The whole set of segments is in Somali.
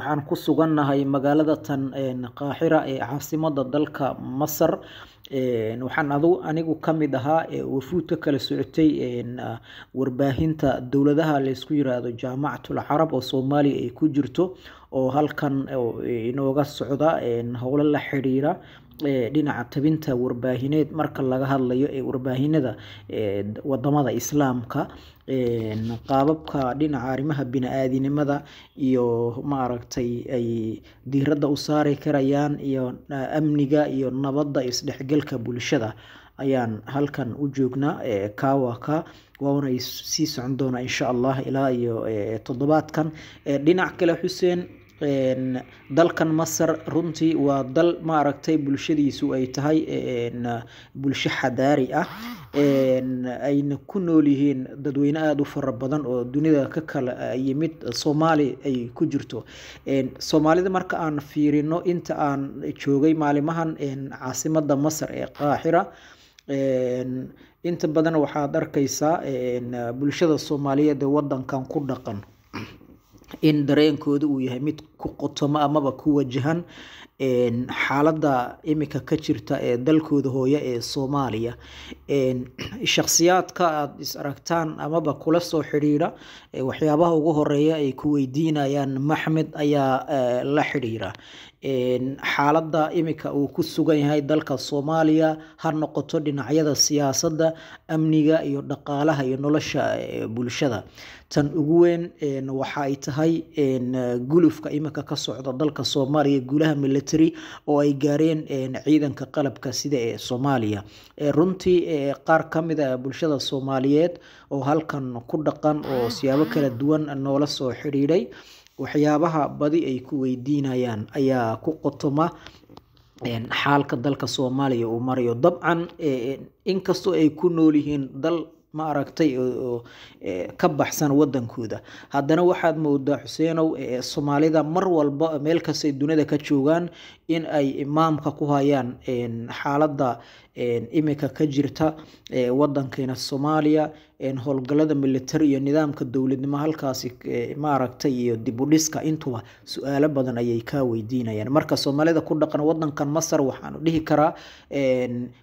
waxaan ku sugannahay magaalada tan qaaxira ee caasimada dalka masar waxaan anigu ka mid ahaa wafuud ka kala socotay warbaahinta dowladaha laysku yiraahdo jaamacatul carab oo soomaaliya ay ku jirto oo halkan inooga socda howlo la xidhiira dhinaca tabinta warbaahineed marka laga hadlayo ee warbaahinada wadamada islaamka qaababka dhinaca arrimaha bini-aadinimada iyo maaragtay ay diiradda u saari karayaan iyo amniga iyo nabadda isdhexgalka bulshada ayaan halkan u joognaa kawaka waana sii socon doonaa insha allah ilaa iyo toddobaadkan dhinac kale xuseen dalkan masar runtii waa dal maaragtay bulshadiisu ay tahay bulsho xadaari ah ayna ku nool yihiin dadweyne aada u fara badan oo dunida ka kale ah, yimid soomaali ay ku jirto soomaalida marka aan fiirino inta aan joogay maalimahan caasimada masar ee qaaxira inta badan waxaad arkeysaa bulshada soomaaliyeed ee wadankan ku dhaqan in dareenkooda uu yahay mid ku qotomo amaba ku wajahan xaalada imika ka jirta ee dalkooda hooye ee soomaaliya shakhsiyaadka aada is aragtaan amaba kula soo xidhiidha waxyaabaha ugu horeeya ay ku weydiinayaan maxmed ayaa eh, la xidhiira xaaladda iminka uu ku sugan yahay dalka soomaaliya ha noqoto dhinacyada siyaasadda amniga iyo dhaqaalaha iyo nolosha bulshada tan ugu weyn waxa ay tahay gulufka iminka ka socda dalka soomaaliya gulaha military oo ay gaareen ciidanka qalabka sida ee soomaaliya runtii qaar ka mida bulshada soomaaliyeed oo halkan ku dhaqan oo siyaabo kala duwan noola soo xidhiidhay waxyaabaha badi ay ku weydiinayaan ayaa ku qotoma xaalka dalka soomaaliya uu marayo dabcan inkastoo ay ku nool yihiin dal ma aragtay eh, ka baxsan wadankooda haddana waxaad moodaa xuseenow eh, soomaalida mar walba meel kastay dunida ka joogaan in ay imaamka ku hayaan xaalada imika ka jirta eh, wadankeena soomaaliya howlgalada military iyo nidaamka dowladnimo halkaasi maaragtay iyo dibudhiska intuba su-aalo badan ayay kaa weydiinayaan marka soomaalida ku dhaqan wadankan masar waxaanu dhihi karaa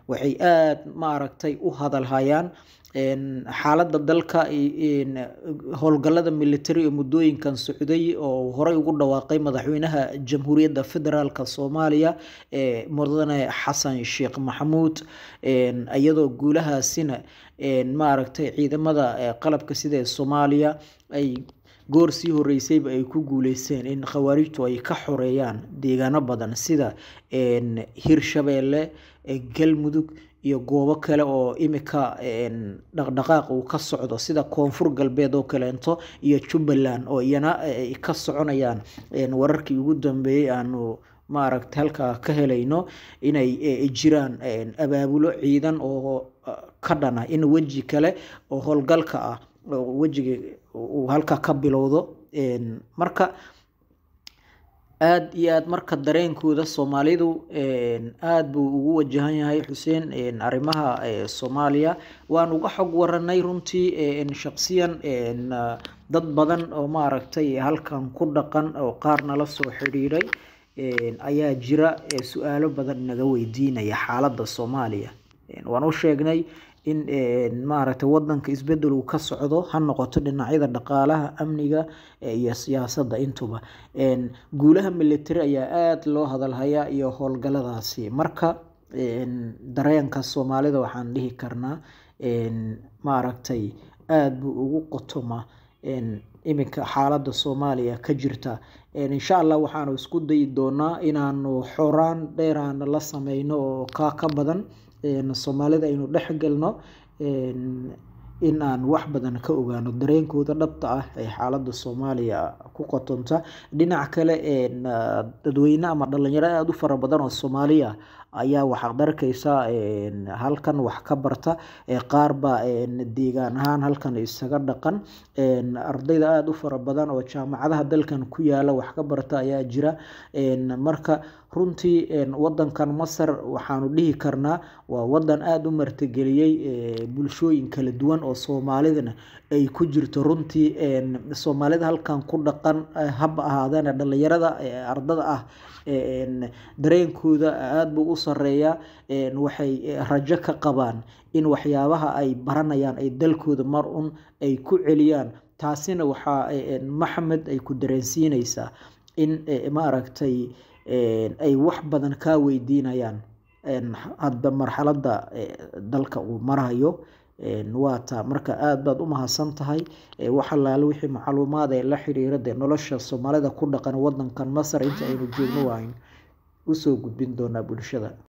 waxay aada maaragtay u hadalhayaan xaalada dalka howlgalada military ee muddooyinkan socday oo horey ugu dhawaaqay madaxweynaha jamhuuriyadda federaalk soomaaliya ee mudane xasan sheekh maxamuud iyadoo guulahaasina maaragtay ciidamada qalabka sida soomaaliya ay goor sii horeysayba ay ku guuleysteen in khawaarijtu ay ka xoreeyaan deegaano badan sida hirshabeelle galmudug iyo goobo kale oo imika dhaqdhaqaaq uu ka socdo sida koonfur galbeed oo kaleento iyo jubbaland oo iyana ay eh, ka soconayaan wararkii ugu dambeeyey aanu maaragta halkaa ka helayno inay eh, jiraan abaabulo ciidan oo eh, ka dhana in weji kale oo howlgalka ah wejiga uu halka ka bilowdo marka aada iyo aada marka dareenkooda soomaalidu aada buu ugu wajahan yahay xuseen arrimaha eh, soomaaliya waan uga xog waranay runtii shaksiyan dad badan oo maaragtay halkan ku dhaqan oo qaarna la soo xidhiidhay ayaa jira eh, su-aalo badan naga weydiinaya xaaladda soomaaliya waan u sheegnay in eh, maaragtay wadanka isbedel uu ka socdo ha noqoto dhinacyada dhaqaalaha amniga eh, iyo siyaasadda intuba guulaha military ayaa aada loo hadalhayaa iyo howlgaladaasi marka dareenka soomaalida waxaan dhihi karnaa maaragtay aada buu ugu qutuma iminka xaaladda soomaaliya ka jirta insha allah waxaanu isku dayi doonaa inaanu xoraan dheeraana la sameyno oo ka ka badan soomaalida aynu dhex galno in aan wax badan ka ogaano dareenkooda dhabta ah ee xaalada soomaaliya ku qotonta dhinaca kale dadweyne ama dhalinyaro aada u fara badan oo soomaaliya ayaa waxaad arkeysaa halkan wax ka barta qaarba deegaan ahaan halkan isaga dhaqan ardayda aada u fara badan oo jaamacadaha dalkan ku yaala wax ka barta ayaa jira marka runtii wadankan masar waxaanu dhihi karnaa waa wadan aada u martigeliyey bulshooyin kala duwan oo soomaalidana ay ku jirto runtii soomaalida halkan ku dhaqan eh, haba ahaadeen dhalinyarada eh, ardada ah eh, dareenkooda aada buu u sareeya waxay rajo ka qabaan in waxyaabaha ay baranayaan ay dalkooda mar un ay ku celiyaan taasina waxaa maxmed ay ku dareensiinaysaa in maaragtay ay wax badan kaa weydiinayaan hadba marxaladda dalka uu marayo waata marka aada baad u mahadsan tahay wax wixii macluumaad ee la xiriira dee nolosha soomaalida ku dhaqan wadankan masar inta aynu joogno waa usoo gudbin doonaa bulshada